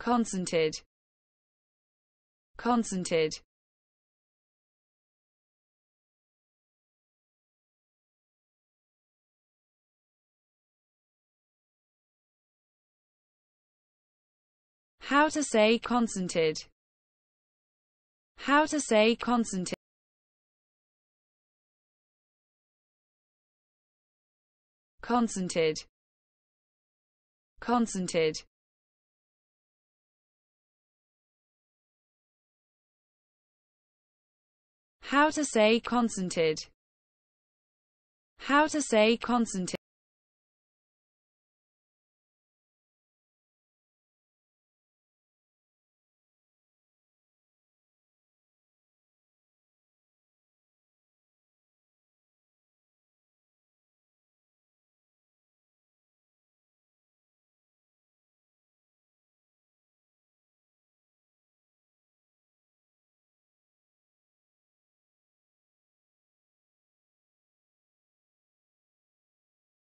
consented, consented. How to say consented. How to say consented. Consented. Consented. How to say consented. How to say consented.